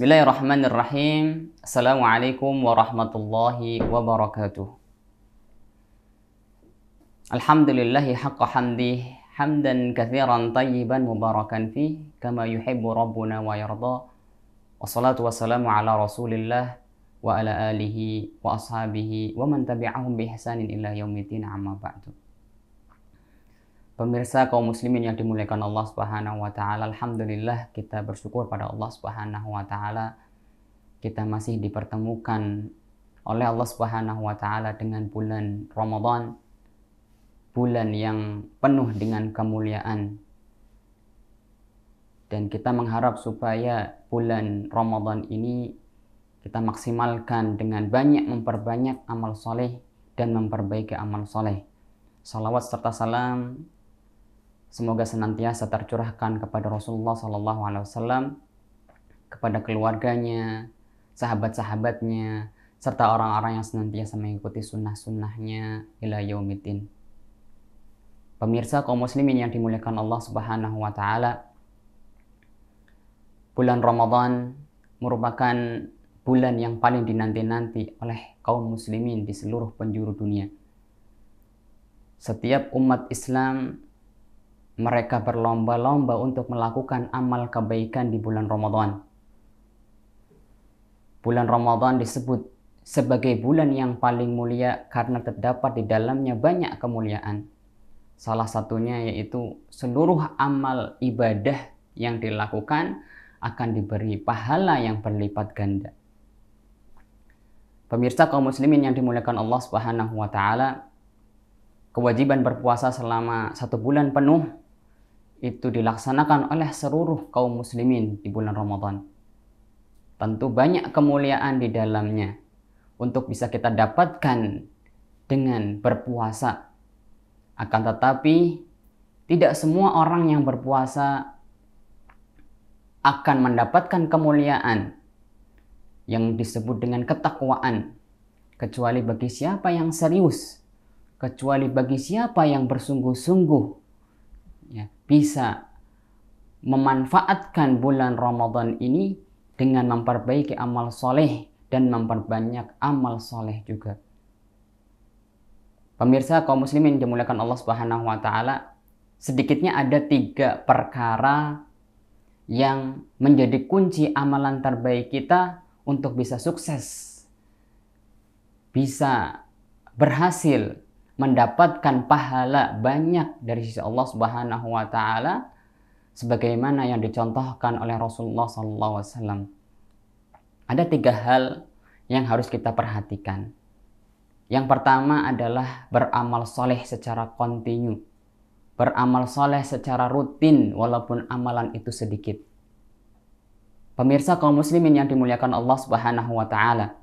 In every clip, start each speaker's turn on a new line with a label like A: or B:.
A: بسم الله الرحمن الرحيم السلام عليكم ورحمة الله وبركاته الحمد لله حق حمده حمدا كثيرا طيبا مباركا فيه كما يحب ربنا ويرضى والصلاة والسلام على رسول الله وعلى آله وأصحابه ومن تبعهم بإحسان إلى يوم الدين عما بعد Pemirsa kaum muslimin yang dimuliakan Allah Subhanahu wa taala, alhamdulillah kita bersyukur pada Allah Subhanahu wa taala kita masih dipertemukan oleh Allah Subhanahu wa taala dengan bulan Ramadan. Bulan yang penuh dengan kemuliaan. Dan kita mengharap supaya bulan Ramadan ini kita maksimalkan dengan banyak memperbanyak amal soleh dan memperbaiki amal soleh. Salawat serta salam Semoga senantiasa tercurahkan kepada Rasulullah SAW, kepada keluarganya, sahabat-sahabatnya, serta orang-orang yang senantiasa mengikuti sunnah-sunnahnya ila yaumitin. Pemirsa kaum muslimin yang dimuliakan Allah Subhanahu wa taala, bulan Ramadan merupakan bulan yang paling dinanti-nanti oleh kaum muslimin di seluruh penjuru dunia. Setiap umat Islam mereka berlomba-lomba untuk melakukan amal kebaikan di bulan Ramadan. Bulan Ramadan disebut sebagai bulan yang paling mulia karena terdapat di dalamnya banyak kemuliaan. Salah satunya yaitu seluruh amal ibadah yang dilakukan akan diberi pahala yang berlipat ganda. Pemirsa kaum muslimin yang dimuliakan Allah Subhanahu wa taala, kewajiban berpuasa selama satu bulan penuh itu dilaksanakan oleh seluruh kaum muslimin di bulan Ramadan. Tentu banyak kemuliaan di dalamnya untuk bisa kita dapatkan dengan berpuasa. Akan tetapi, tidak semua orang yang berpuasa akan mendapatkan kemuliaan yang disebut dengan ketakwaan, kecuali bagi siapa yang serius, kecuali bagi siapa yang bersungguh-sungguh bisa memanfaatkan bulan Ramadan ini dengan memperbaiki amal soleh dan memperbanyak amal soleh juga. Pemirsa kaum muslimin dimuliakan Allah Subhanahu wa taala, sedikitnya ada tiga perkara yang menjadi kunci amalan terbaik kita untuk bisa sukses, bisa berhasil mendapatkan pahala banyak dari sisi Allah Subhanahu wa taala sebagaimana yang dicontohkan oleh Rasulullah sallallahu alaihi wasallam. Ada tiga hal yang harus kita perhatikan. Yang pertama adalah beramal soleh secara kontinu. Beramal soleh secara rutin walaupun amalan itu sedikit. Pemirsa kaum muslimin yang dimuliakan Allah Subhanahu wa taala.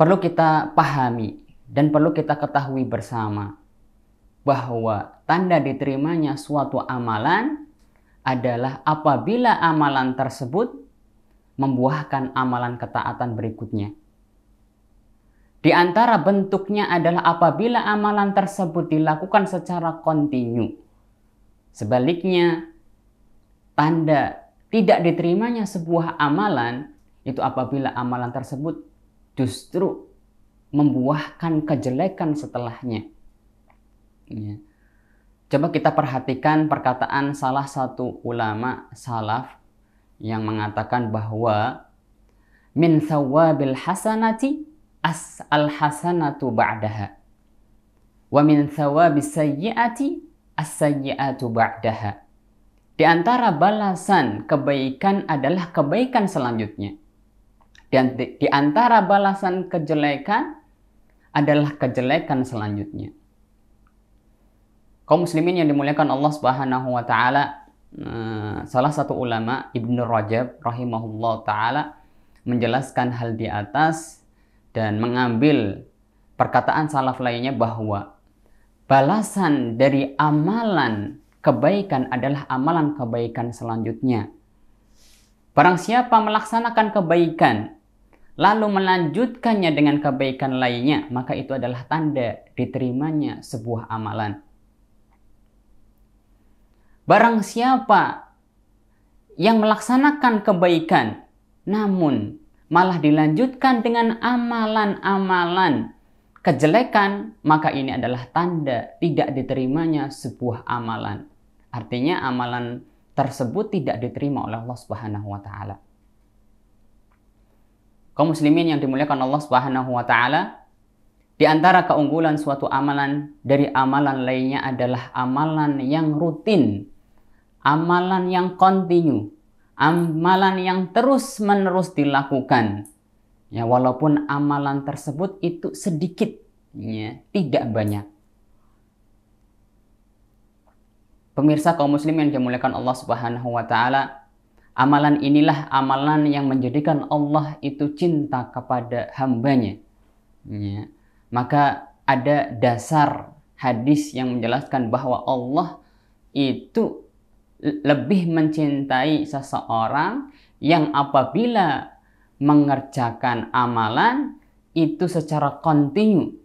A: Perlu kita pahami dan perlu kita ketahui bersama bahwa tanda diterimanya suatu amalan adalah apabila amalan tersebut membuahkan amalan ketaatan berikutnya. Di antara bentuknya adalah apabila amalan tersebut dilakukan secara kontinu. Sebaliknya, tanda tidak diterimanya sebuah amalan itu apabila amalan tersebut justru membuahkan kejelekan setelahnya. Ya. Coba kita perhatikan perkataan salah satu ulama salaf yang mengatakan bahwa min thawabil hasanati as al hasanatu ba'daha wa min thawabis sayyiati as sayyiatu ba'daha. Di antara balasan kebaikan adalah kebaikan selanjutnya. Dan di antara balasan kejelekan adalah kejelekan selanjutnya. Kaum muslimin yang dimuliakan Allah Subhanahu wa taala, eh, salah satu ulama Ibnu Rajab rahimahullah taala menjelaskan hal di atas dan mengambil perkataan salaf lainnya bahwa balasan dari amalan kebaikan adalah amalan kebaikan selanjutnya. Barang siapa melaksanakan kebaikan lalu melanjutkannya dengan kebaikan lainnya, maka itu adalah tanda diterimanya sebuah amalan. Barang siapa yang melaksanakan kebaikan, namun malah dilanjutkan dengan amalan-amalan kejelekan, maka ini adalah tanda tidak diterimanya sebuah amalan. Artinya amalan tersebut tidak diterima oleh Allah Subhanahu wa taala. Kaum muslimin yang dimuliakan Allah Subhanahu wa taala, di antara keunggulan suatu amalan dari amalan lainnya adalah amalan yang rutin, amalan yang kontinu, amalan yang terus-menerus dilakukan. Ya, walaupun amalan tersebut itu sedikit, ya, tidak banyak. Pemirsa kaum muslim yang dimuliakan Allah Subhanahu wa taala, Amalan inilah amalan yang menjadikan Allah itu cinta kepada hambanya. Ya. Maka ada dasar hadis yang menjelaskan bahwa Allah itu lebih mencintai seseorang yang apabila mengerjakan amalan itu secara kontinu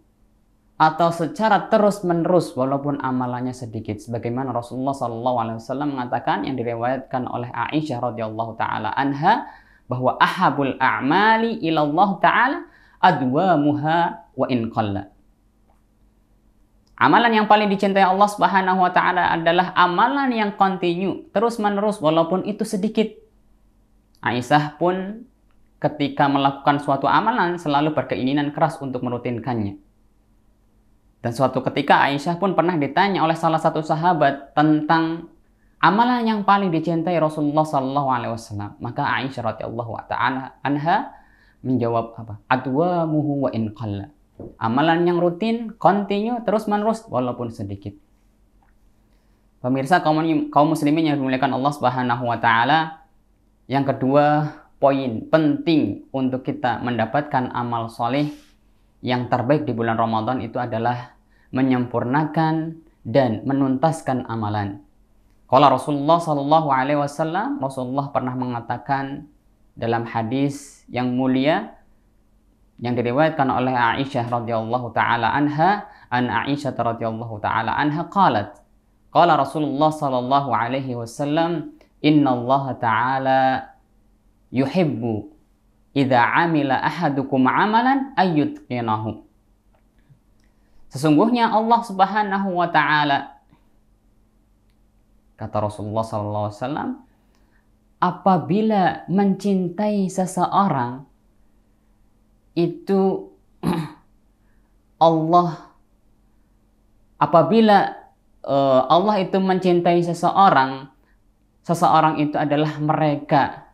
A: atau secara terus-menerus walaupun amalannya sedikit sebagaimana Rasulullah SAW alaihi wasallam mengatakan yang diriwayatkan oleh Aisyah radhiyallahu taala anha bahwa ahabul a'mali ilallah taala adwamuha wa in qalla. Amalan yang paling dicintai Allah Subhanahu wa taala adalah amalan yang kontinu, terus-menerus walaupun itu sedikit. Aisyah pun ketika melakukan suatu amalan selalu berkeinginan keras untuk merutinkannya. Dan suatu ketika Aisyah pun pernah ditanya oleh salah satu sahabat tentang amalan yang paling dicintai Rasulullah Sallallahu Alaihi Wasallam. Maka Aisyah radhiyallahu taala anha menjawab apa? Adwa muhu wa in qalla. Amalan yang rutin, continue, terus menerus walaupun sedikit. Pemirsa kaum, kaum muslimin yang dimuliakan Allah Subhanahu wa taala, yang kedua poin penting untuk kita mendapatkan amal soleh yang terbaik di bulan Ramadan itu adalah menyempurnakan dan menuntaskan amalan. Kalau Rasulullah Shallallahu Alaihi Wasallam, Rasulullah pernah mengatakan dalam hadis yang mulia yang diriwayatkan oleh Aisyah radhiyallahu taala anha, an Aisyah radhiyallahu taala anha qalat, qala Rasulullah sallallahu alaihi wasallam, "Inna Allah taala yuhibbu idza amila ahadukum amalan ayyutqinahu. Sesungguhnya Allah Subhanahu wa taala kata Rasulullah sallallahu alaihi wasallam apabila mencintai seseorang itu Allah apabila uh, Allah itu mencintai seseorang seseorang itu adalah mereka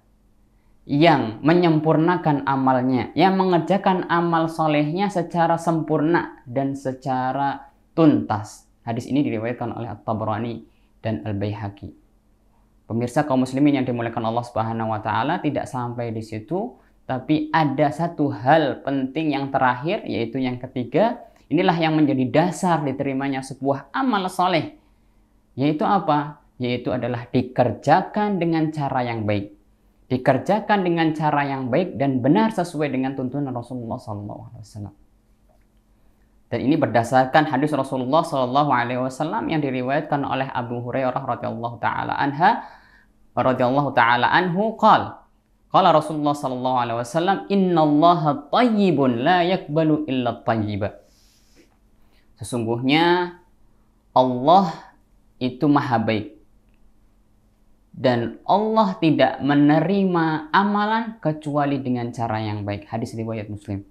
A: yang menyempurnakan amalnya, yang mengerjakan amal solehnya secara sempurna dan secara tuntas. Hadis ini diriwayatkan oleh At-Tabrani dan Al-Baihaqi. Pemirsa kaum muslimin yang dimuliakan Allah Subhanahu wa taala tidak sampai di situ, tapi ada satu hal penting yang terakhir yaitu yang ketiga, inilah yang menjadi dasar diterimanya sebuah amal soleh. Yaitu apa? Yaitu adalah dikerjakan dengan cara yang baik dikerjakan dengan cara yang baik dan benar sesuai dengan tuntunan Rasulullah SAW. Dan ini berdasarkan hadis Rasulullah SAW yang diriwayatkan oleh Abu Hurairah radhiyallahu taala anha radhiyallahu taala anhu qal Qala Rasulullah sallallahu alaihi wasallam, "Innallaha thayyibun la yakbalu illa thayyiba." Sesungguhnya Allah itu maha baik dan Allah tidak menerima amalan kecuali dengan cara yang baik. Hadis riwayat Muslim.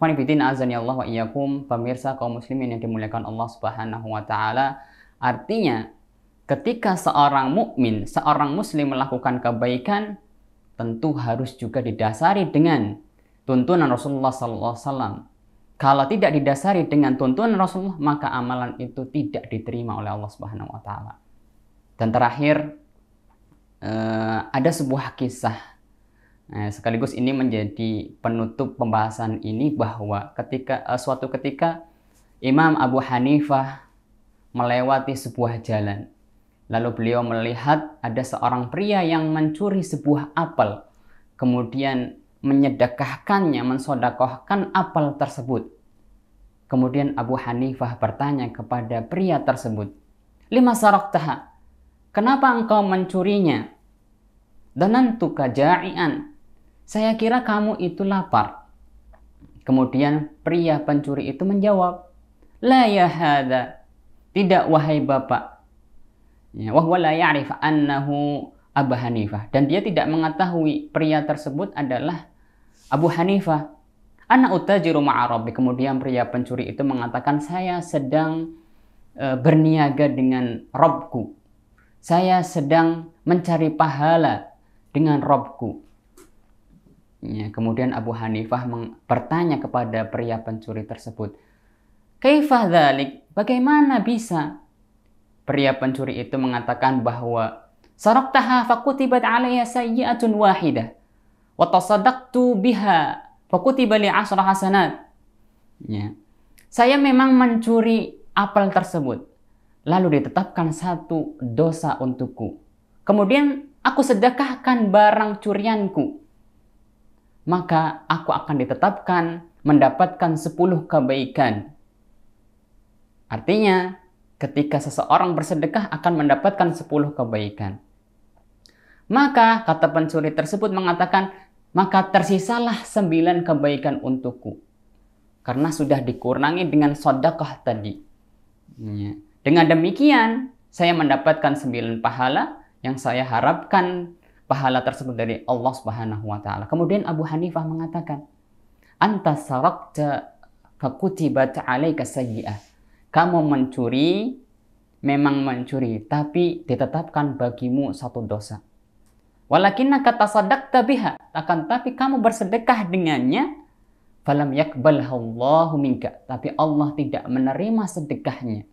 A: azan ya Allah wa iyyakum, pemirsa kaum muslimin yang dimuliakan Allah Subhanahu wa taala. Artinya, ketika seorang mukmin, seorang muslim melakukan kebaikan, tentu harus juga didasari dengan tuntunan Rasulullah sallallahu alaihi wasallam. Kalau tidak didasari dengan tuntunan Rasulullah, maka amalan itu tidak diterima oleh Allah Subhanahu wa taala. Dan terakhir eh, ada sebuah kisah. Nah, sekaligus ini menjadi penutup pembahasan ini bahwa ketika eh, suatu ketika Imam Abu Hanifah melewati sebuah jalan. Lalu beliau melihat ada seorang pria yang mencuri sebuah apel, kemudian menyedekahkannya, mensodakohkan apel tersebut. Kemudian Abu Hanifah bertanya kepada pria tersebut, Lima sarok taha, Kenapa engkau mencurinya? Danantuka ja'ian. Saya kira kamu itu lapar. Kemudian pria pencuri itu menjawab, La ya hada. Tidak wahai bapak. Ya, wahwa la Abu Hanifah. Dan dia tidak mengetahui pria tersebut adalah Abu Hanifah. Anak utajiru ma'arabi. Kemudian pria pencuri itu mengatakan, saya sedang eh, berniaga dengan Robku, saya sedang mencari pahala dengan Robku. Ya, kemudian Abu Hanifah bertanya kepada pria pencuri tersebut, Kaifah dhalik? Bagaimana bisa? Pria pencuri itu mengatakan bahwa Saraktaha fakutibat alaiya sayyiatun wahidah watasadaktu biha fakutiba li asra hasanat. Ya. Saya memang mencuri apel tersebut lalu ditetapkan satu dosa untukku. Kemudian aku sedekahkan barang curianku. Maka aku akan ditetapkan mendapatkan sepuluh kebaikan. Artinya, ketika seseorang bersedekah akan mendapatkan sepuluh kebaikan. Maka kata pencuri tersebut mengatakan, maka tersisalah sembilan kebaikan untukku. Karena sudah dikurangi dengan sodakah tadi. Ya. Dengan demikian, saya mendapatkan sembilan pahala yang saya harapkan pahala tersebut dari Allah Subhanahu wa taala. Kemudian Abu Hanifah mengatakan, "Anta sarakta fakutibat 'alaika sayyi'ah." Kamu mencuri memang mencuri, tapi ditetapkan bagimu satu dosa. Walakinna kata sadak tabiha, akan tapi kamu bersedekah dengannya, falam Allahu minka, tapi Allah tidak menerima sedekahnya.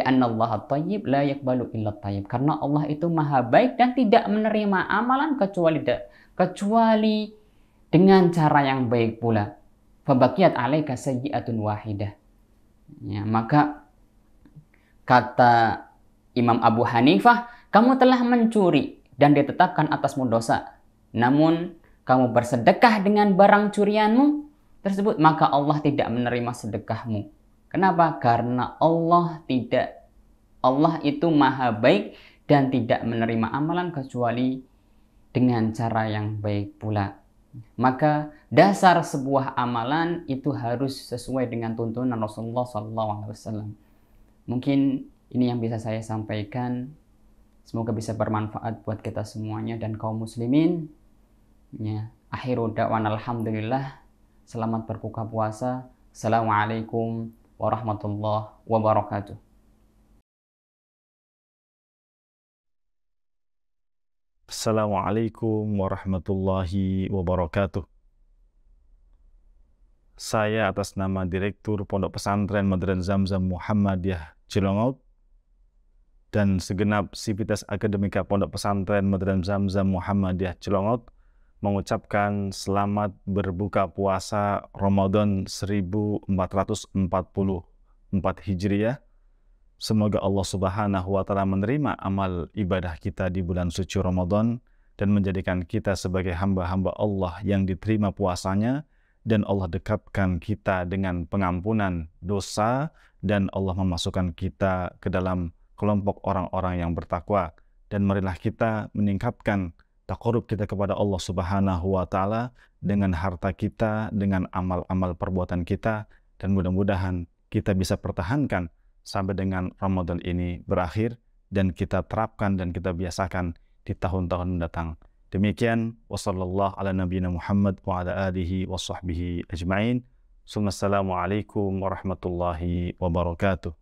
A: Allah tayyib la yakbalu illa tayyib. Karena Allah itu maha baik dan tidak menerima amalan kecuali da, kecuali dengan cara yang baik pula. Fabakiyat alaika sayyi'atun wahidah. Ya, maka kata Imam Abu Hanifah, kamu telah mencuri dan ditetapkan atasmu dosa. Namun kamu bersedekah dengan barang curianmu tersebut, maka Allah tidak menerima sedekahmu Kenapa? Karena Allah tidak Allah itu maha baik dan tidak menerima amalan kecuali dengan cara yang baik pula. Maka dasar sebuah amalan itu harus sesuai dengan tuntunan Rasulullah SAW. Mungkin ini yang bisa saya sampaikan. Semoga bisa bermanfaat buat kita semuanya dan kaum muslimin. Ya, akhiru da'wan alhamdulillah. Selamat berbuka puasa. Assalamualaikum warahmatullahi wabarakatuh.
B: Assalamualaikum warahmatullahi wabarakatuh. Saya atas nama Direktur Pondok Pesantren Modern Zamzam Muhammadiyah Cilongok dan segenap sivitas akademika Pondok Pesantren Modern Zamzam Muhammadiyah Cilongok mengucapkan selamat berbuka puasa Ramadan 1444 Hijriah. Semoga Allah Subhanahu wa taala menerima amal ibadah kita di bulan suci Ramadan dan menjadikan kita sebagai hamba-hamba Allah yang diterima puasanya dan Allah dekatkan kita dengan pengampunan dosa dan Allah memasukkan kita ke dalam kelompok orang-orang yang bertakwa dan marilah kita meningkatkan korup kita kepada Allah Subhanahu wa taala dengan harta kita, dengan amal-amal perbuatan kita dan mudah-mudahan kita bisa pertahankan sampai dengan Ramadan ini berakhir dan kita terapkan dan kita biasakan di tahun-tahun mendatang. Demikian wasallallahu ala nabiyina Muhammad wa ala alihi wa ajma'in. Assalamualaikum warahmatullahi wabarakatuh.